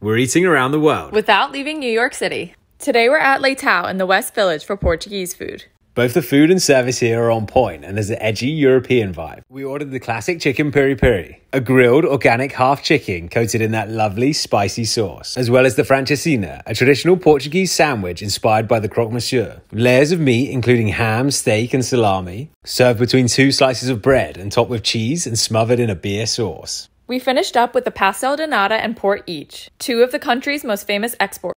We're eating around the world without leaving New York City. Today we're at Leitao in the West Village for Portuguese food. Both the food and service here are on point, and there's an edgy European vibe. We ordered the classic chicken piri piri, a grilled organic half chicken coated in that lovely spicy sauce, as well as the francesina, a traditional Portuguese sandwich inspired by the croque monsieur. Layers of meat, including ham, steak, and salami, served between two slices of bread and topped with cheese and smothered in a beer sauce. We finished up with the Pastel de Nata and Port each, two of the country's most famous exports.